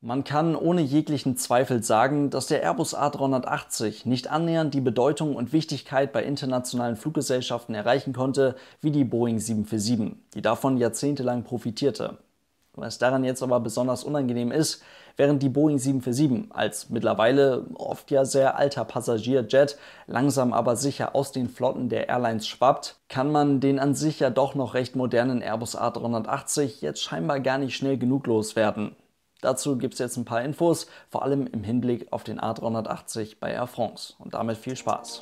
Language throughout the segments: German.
Man kann ohne jeglichen Zweifel sagen, dass der Airbus A380 nicht annähernd die Bedeutung und Wichtigkeit bei internationalen Fluggesellschaften erreichen konnte wie die Boeing 747, die davon jahrzehntelang profitierte. Was daran jetzt aber besonders unangenehm ist, während die Boeing 747 als mittlerweile oft ja sehr alter Passagierjet langsam aber sicher aus den Flotten der Airlines schwappt, kann man den an sich ja doch noch recht modernen Airbus A380 jetzt scheinbar gar nicht schnell genug loswerden. Dazu gibt es jetzt ein paar Infos, vor allem im Hinblick auf den A380 bei Air France. Und damit viel Spaß!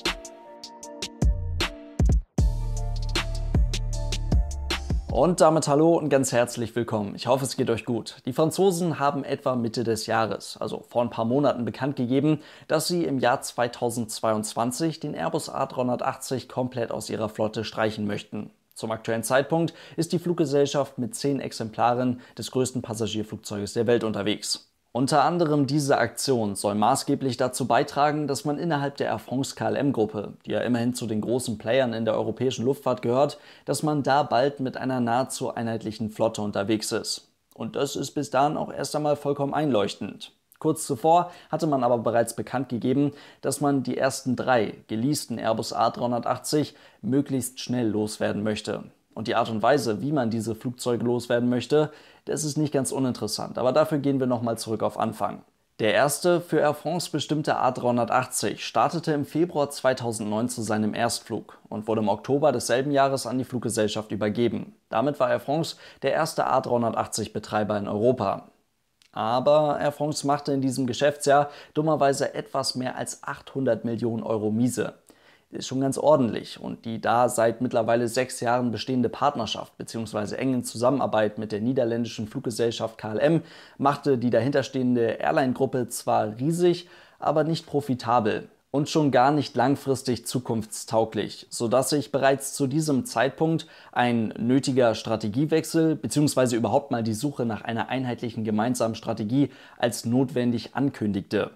Und damit hallo und ganz herzlich willkommen. Ich hoffe, es geht euch gut. Die Franzosen haben etwa Mitte des Jahres, also vor ein paar Monaten, bekannt gegeben, dass sie im Jahr 2022 den Airbus A380 komplett aus ihrer Flotte streichen möchten. Zum aktuellen Zeitpunkt ist die Fluggesellschaft mit zehn Exemplaren des größten Passagierflugzeuges der Welt unterwegs. Unter anderem diese Aktion soll maßgeblich dazu beitragen, dass man innerhalb der Air France KLM-Gruppe, die ja immerhin zu den großen Playern in der europäischen Luftfahrt gehört, dass man da bald mit einer nahezu einheitlichen Flotte unterwegs ist. Und das ist bis dahin auch erst einmal vollkommen einleuchtend. Kurz zuvor hatte man aber bereits bekannt gegeben, dass man die ersten drei geleasten Airbus A380 möglichst schnell loswerden möchte. Und die Art und Weise, wie man diese Flugzeuge loswerden möchte, das ist nicht ganz uninteressant. Aber dafür gehen wir nochmal zurück auf Anfang. Der erste für Air France bestimmte A380 startete im Februar 2009 zu seinem Erstflug und wurde im Oktober desselben Jahres an die Fluggesellschaft übergeben. Damit war Air France der erste A380-Betreiber in Europa. Aber Air France machte in diesem Geschäftsjahr dummerweise etwas mehr als 800 Millionen Euro Miese. Das ist schon ganz ordentlich und die da seit mittlerweile sechs Jahren bestehende Partnerschaft bzw. engen Zusammenarbeit mit der niederländischen Fluggesellschaft KLM machte die dahinterstehende Airline-Gruppe zwar riesig, aber nicht profitabel und schon gar nicht langfristig zukunftstauglich, sodass sich bereits zu diesem Zeitpunkt ein nötiger Strategiewechsel bzw. überhaupt mal die Suche nach einer einheitlichen gemeinsamen Strategie als notwendig ankündigte.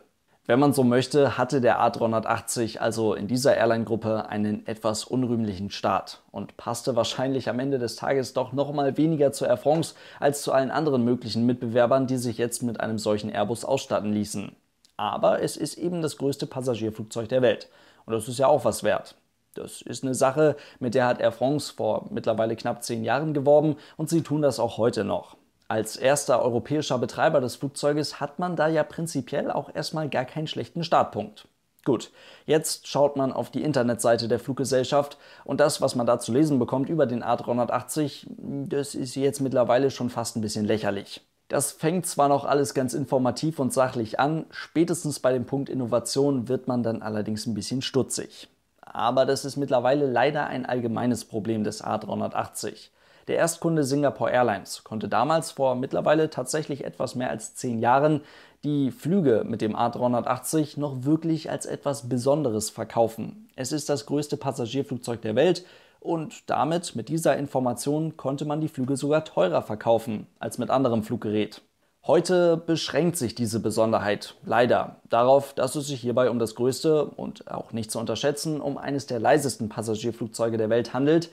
Wenn man so möchte, hatte der A380 also in dieser Airline-Gruppe einen etwas unrühmlichen Start und passte wahrscheinlich am Ende des Tages doch noch mal weniger zu Air France als zu allen anderen möglichen Mitbewerbern, die sich jetzt mit einem solchen Airbus ausstatten ließen aber es ist eben das größte Passagierflugzeug der Welt. Und das ist ja auch was wert. Das ist eine Sache, mit der hat Air France vor mittlerweile knapp zehn Jahren geworben und sie tun das auch heute noch. Als erster europäischer Betreiber des Flugzeuges hat man da ja prinzipiell auch erstmal gar keinen schlechten Startpunkt. Gut, jetzt schaut man auf die Internetseite der Fluggesellschaft und das, was man da zu lesen bekommt über den A380, das ist jetzt mittlerweile schon fast ein bisschen lächerlich. Das fängt zwar noch alles ganz informativ und sachlich an, spätestens bei dem Punkt Innovation wird man dann allerdings ein bisschen stutzig. Aber das ist mittlerweile leider ein allgemeines Problem des A380. Der Erstkunde Singapore Airlines konnte damals vor mittlerweile tatsächlich etwas mehr als zehn Jahren die Flüge mit dem A380 noch wirklich als etwas Besonderes verkaufen. Es ist das größte Passagierflugzeug der Welt, und damit mit dieser Information konnte man die Flüge sogar teurer verkaufen als mit anderem Fluggerät. Heute beschränkt sich diese Besonderheit leider darauf, dass es sich hierbei um das größte und auch nicht zu unterschätzen um eines der leisesten Passagierflugzeuge der Welt handelt,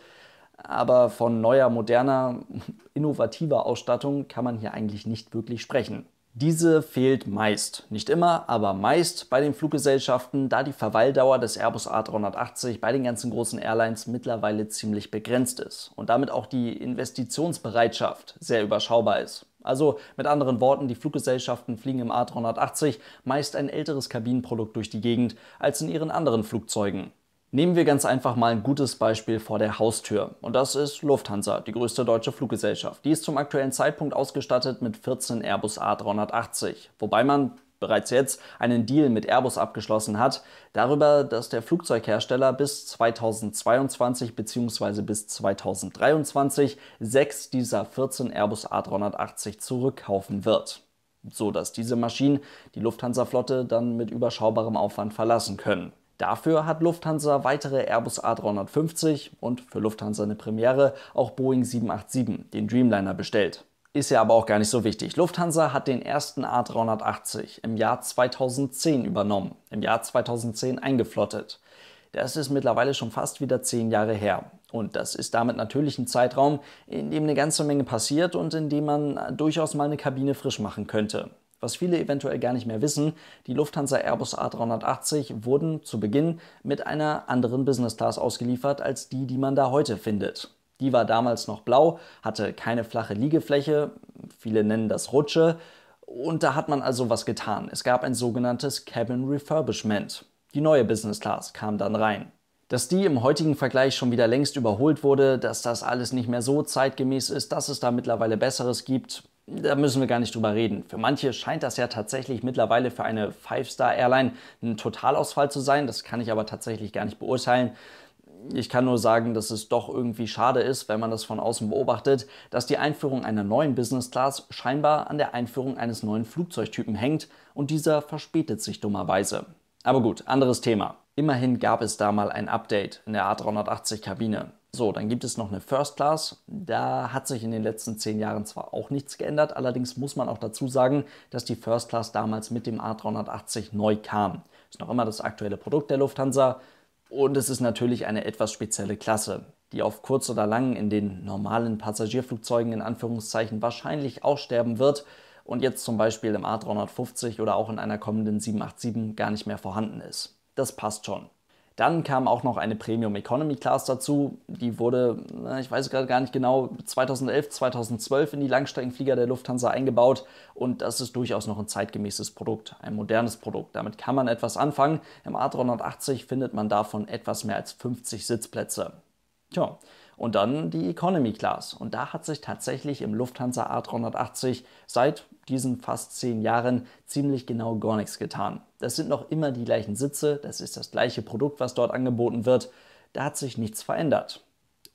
aber von neuer, moderner, innovativer Ausstattung kann man hier eigentlich nicht wirklich sprechen. Diese fehlt meist, nicht immer, aber meist bei den Fluggesellschaften, da die Verweildauer des Airbus A380 bei den ganzen großen Airlines mittlerweile ziemlich begrenzt ist und damit auch die Investitionsbereitschaft sehr überschaubar ist. Also mit anderen Worten, die Fluggesellschaften fliegen im A380 meist ein älteres Kabinenprodukt durch die Gegend als in ihren anderen Flugzeugen. Nehmen wir ganz einfach mal ein gutes Beispiel vor der Haustür. Und das ist Lufthansa, die größte deutsche Fluggesellschaft. Die ist zum aktuellen Zeitpunkt ausgestattet mit 14 Airbus A380. Wobei man bereits jetzt einen Deal mit Airbus abgeschlossen hat, darüber, dass der Flugzeughersteller bis 2022 bzw. bis 2023 sechs dieser 14 Airbus A380 zurückkaufen wird. So dass diese Maschinen die Lufthansa-Flotte dann mit überschaubarem Aufwand verlassen können. Dafür hat Lufthansa weitere Airbus A350 und für Lufthansa eine Premiere auch Boeing 787, den Dreamliner, bestellt. Ist ja aber auch gar nicht so wichtig. Lufthansa hat den ersten A380 im Jahr 2010 übernommen, im Jahr 2010 eingeflottet. Das ist mittlerweile schon fast wieder zehn Jahre her. Und das ist damit natürlich ein Zeitraum, in dem eine ganze Menge passiert und in dem man durchaus mal eine Kabine frisch machen könnte. Was viele eventuell gar nicht mehr wissen, die Lufthansa Airbus A380 wurden zu Beginn mit einer anderen Business Class ausgeliefert als die, die man da heute findet. Die war damals noch blau, hatte keine flache Liegefläche, viele nennen das Rutsche, und da hat man also was getan. Es gab ein sogenanntes Cabin Refurbishment. Die neue Business Class kam dann rein. Dass die im heutigen Vergleich schon wieder längst überholt wurde, dass das alles nicht mehr so zeitgemäß ist, dass es da mittlerweile Besseres gibt, da müssen wir gar nicht drüber reden. Für manche scheint das ja tatsächlich mittlerweile für eine Five-Star-Airline ein Totalausfall zu sein. Das kann ich aber tatsächlich gar nicht beurteilen. Ich kann nur sagen, dass es doch irgendwie schade ist, wenn man das von außen beobachtet, dass die Einführung einer neuen Business Class scheinbar an der Einführung eines neuen Flugzeugtypen hängt und dieser verspätet sich dummerweise. Aber gut, anderes Thema. Immerhin gab es da mal ein Update in der A380-Kabine. So, dann gibt es noch eine First Class. Da hat sich in den letzten zehn Jahren zwar auch nichts geändert, allerdings muss man auch dazu sagen, dass die First Class damals mit dem A380 neu kam. Ist noch immer das aktuelle Produkt der Lufthansa und es ist natürlich eine etwas spezielle Klasse, die auf kurz oder lang in den normalen Passagierflugzeugen in Anführungszeichen wahrscheinlich aussterben wird und jetzt zum Beispiel im A350 oder auch in einer kommenden 787 gar nicht mehr vorhanden ist. Das passt schon. Dann kam auch noch eine Premium Economy Class dazu. Die wurde, ich weiß gerade gar nicht genau, 2011, 2012 in die Langstreckenflieger der Lufthansa eingebaut. Und das ist durchaus noch ein zeitgemäßes Produkt, ein modernes Produkt. Damit kann man etwas anfangen. Im A380 findet man davon etwas mehr als 50 Sitzplätze. Tja, und dann die Economy Class. Und da hat sich tatsächlich im Lufthansa A380 seit diesen fast zehn Jahren ziemlich genau gar nichts getan. Das sind noch immer die gleichen Sitze, das ist das gleiche Produkt, was dort angeboten wird. Da hat sich nichts verändert.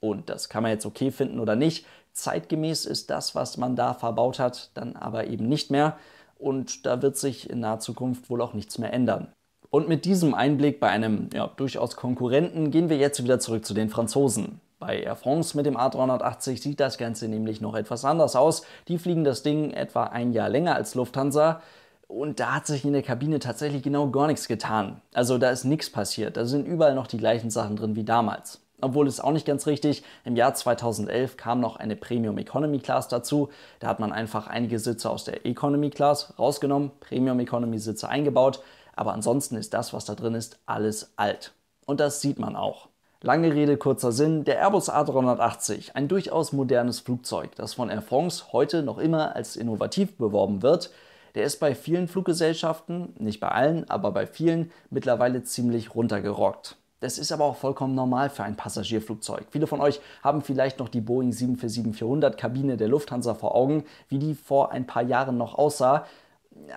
Und das kann man jetzt okay finden oder nicht. Zeitgemäß ist das, was man da verbaut hat, dann aber eben nicht mehr. Und da wird sich in naher Zukunft wohl auch nichts mehr ändern. Und mit diesem Einblick bei einem ja, durchaus Konkurrenten gehen wir jetzt wieder zurück zu den Franzosen. Bei Air France mit dem A380 sieht das Ganze nämlich noch etwas anders aus. Die fliegen das Ding etwa ein Jahr länger als Lufthansa. Und da hat sich in der Kabine tatsächlich genau gar nichts getan. Also da ist nichts passiert. Da sind überall noch die gleichen Sachen drin wie damals. Obwohl es auch nicht ganz richtig, im Jahr 2011 kam noch eine Premium Economy Class dazu. Da hat man einfach einige Sitze aus der Economy Class rausgenommen, Premium Economy Sitze eingebaut. Aber ansonsten ist das, was da drin ist, alles alt. Und das sieht man auch. Lange Rede, kurzer Sinn, der Airbus A380, ein durchaus modernes Flugzeug, das von Air France heute noch immer als innovativ beworben wird, der ist bei vielen Fluggesellschaften, nicht bei allen, aber bei vielen, mittlerweile ziemlich runtergerockt. Das ist aber auch vollkommen normal für ein Passagierflugzeug. Viele von euch haben vielleicht noch die Boeing 747-400 Kabine der Lufthansa vor Augen, wie die vor ein paar Jahren noch aussah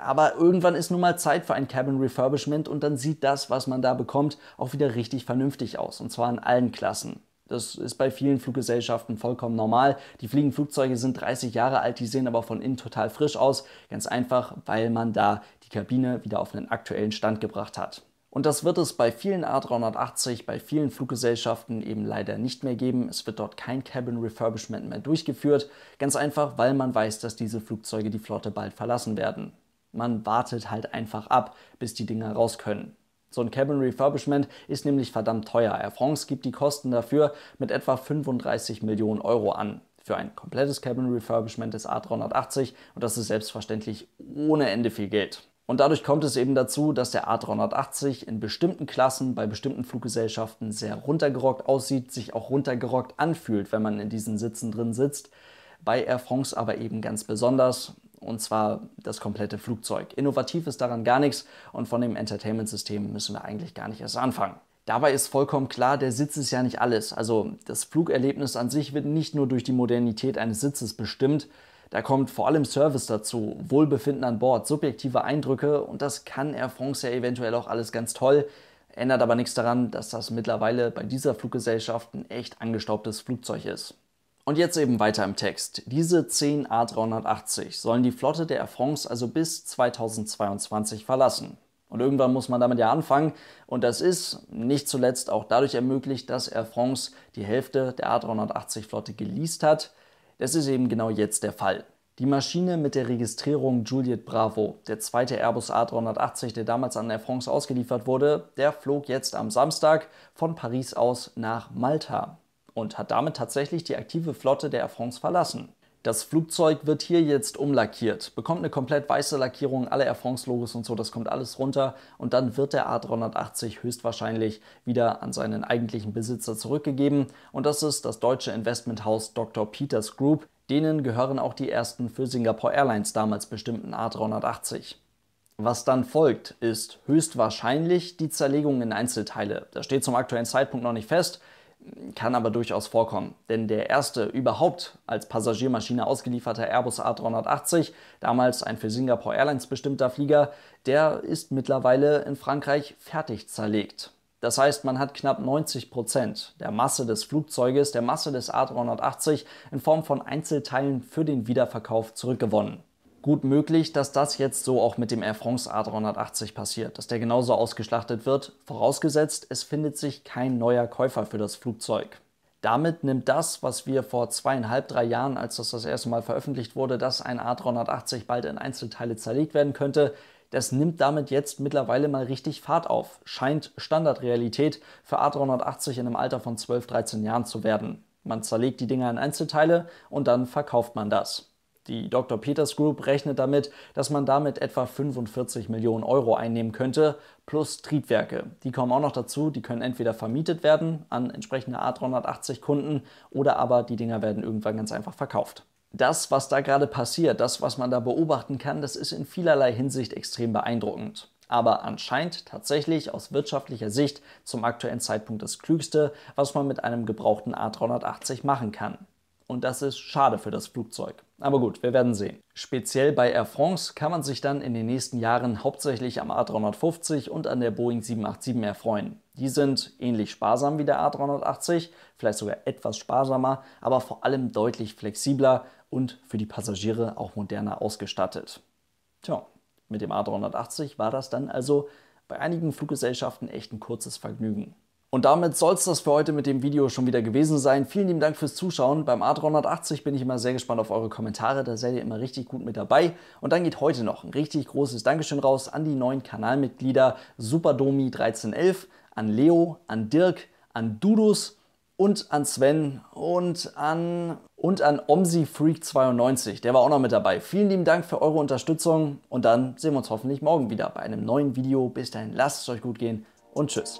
aber irgendwann ist nun mal Zeit für ein Cabin Refurbishment und dann sieht das, was man da bekommt, auch wieder richtig vernünftig aus. Und zwar in allen Klassen. Das ist bei vielen Fluggesellschaften vollkommen normal. Die fliegenden Flugzeuge sind 30 Jahre alt, die sehen aber von innen total frisch aus. Ganz einfach, weil man da die Kabine wieder auf einen aktuellen Stand gebracht hat. Und das wird es bei vielen A380, bei vielen Fluggesellschaften eben leider nicht mehr geben. Es wird dort kein Cabin Refurbishment mehr durchgeführt. Ganz einfach, weil man weiß, dass diese Flugzeuge die Flotte bald verlassen werden man wartet halt einfach ab, bis die Dinger raus können. So ein Cabin Refurbishment ist nämlich verdammt teuer. Air France gibt die Kosten dafür mit etwa 35 Millionen Euro an. Für ein komplettes Cabin Refurbishment des A380 und das ist selbstverständlich ohne Ende viel Geld. Und dadurch kommt es eben dazu, dass der A380 in bestimmten Klassen bei bestimmten Fluggesellschaften sehr runtergerockt aussieht, sich auch runtergerockt anfühlt, wenn man in diesen Sitzen drin sitzt. Bei Air France aber eben ganz besonders und zwar das komplette Flugzeug. Innovativ ist daran gar nichts und von dem Entertainment-System müssen wir eigentlich gar nicht erst anfangen. Dabei ist vollkommen klar, der Sitz ist ja nicht alles. Also das Flugerlebnis an sich wird nicht nur durch die Modernität eines Sitzes bestimmt, da kommt vor allem Service dazu, Wohlbefinden an Bord, subjektive Eindrücke und das kann Air France ja eventuell auch alles ganz toll. Ändert aber nichts daran, dass das mittlerweile bei dieser Fluggesellschaft ein echt angestaubtes Flugzeug ist. Und jetzt eben weiter im Text. Diese 10 A380 sollen die Flotte der Air France also bis 2022 verlassen. Und irgendwann muss man damit ja anfangen. Und das ist nicht zuletzt auch dadurch ermöglicht, dass Air France die Hälfte der A380-Flotte geleast hat. Das ist eben genau jetzt der Fall. Die Maschine mit der Registrierung Juliet Bravo, der zweite Airbus A380, der damals an Air France ausgeliefert wurde, der flog jetzt am Samstag von Paris aus nach Malta und hat damit tatsächlich die aktive Flotte der Air France verlassen. Das Flugzeug wird hier jetzt umlackiert, bekommt eine komplett weiße Lackierung, alle Air France-Logos und so, das kommt alles runter und dann wird der A380 höchstwahrscheinlich wieder an seinen eigentlichen Besitzer zurückgegeben und das ist das deutsche Investmenthaus Dr. Peters Group. Denen gehören auch die ersten für Singapore Airlines damals bestimmten A380. Was dann folgt, ist höchstwahrscheinlich die Zerlegung in Einzelteile. Das steht zum aktuellen Zeitpunkt noch nicht fest kann aber durchaus vorkommen. Denn der erste überhaupt als Passagiermaschine ausgelieferte Airbus A380, damals ein für Singapore Airlines bestimmter Flieger, der ist mittlerweile in Frankreich fertig zerlegt. Das heißt, man hat knapp 90 Prozent der Masse des Flugzeuges, der Masse des A380 in Form von Einzelteilen für den Wiederverkauf zurückgewonnen gut möglich, dass das jetzt so auch mit dem Air France A380 passiert, dass der genauso ausgeschlachtet wird, vorausgesetzt, es findet sich kein neuer Käufer für das Flugzeug. Damit nimmt das, was wir vor zweieinhalb, drei Jahren, als das das erste Mal veröffentlicht wurde, dass ein A380 bald in Einzelteile zerlegt werden könnte, das nimmt damit jetzt mittlerweile mal richtig Fahrt auf. Scheint Standardrealität für A380 in einem Alter von 12, 13 Jahren zu werden. Man zerlegt die Dinger in Einzelteile und dann verkauft man das. Die Dr. Peters Group rechnet damit, dass man damit etwa 45 Millionen Euro einnehmen könnte, plus Triebwerke. Die kommen auch noch dazu, die können entweder vermietet werden an entsprechende A380 Kunden oder aber die Dinger werden irgendwann ganz einfach verkauft. Das, was da gerade passiert, das, was man da beobachten kann, das ist in vielerlei Hinsicht extrem beeindruckend aber anscheinend tatsächlich aus wirtschaftlicher Sicht zum aktuellen Zeitpunkt das Klügste, was man mit einem gebrauchten A380 machen kann. Und das ist schade für das Flugzeug. Aber gut, wir werden sehen. Speziell bei Air France kann man sich dann in den nächsten Jahren hauptsächlich am A350 und an der Boeing 787 erfreuen. Die sind ähnlich sparsam wie der A380, vielleicht sogar etwas sparsamer, aber vor allem deutlich flexibler und für die Passagiere auch moderner ausgestattet. Tja, mit dem A380 war das dann also bei einigen Fluggesellschaften echt ein kurzes Vergnügen. Und damit soll es das für heute mit dem Video schon wieder gewesen sein. Vielen lieben Dank fürs Zuschauen. Beim A380 bin ich immer sehr gespannt auf eure Kommentare, da seid ihr immer richtig gut mit dabei. Und dann geht heute noch ein richtig großes Dankeschön raus an die neuen Kanalmitglieder Superdomi1311, an Leo, an Dirk, an Dudus und an Sven und an und an OmsiFreak92. Der war auch noch mit dabei. Vielen lieben Dank für eure Unterstützung und dann sehen wir uns hoffentlich morgen wieder bei einem neuen Video. Bis dahin, lasst es euch gut gehen und tschüss.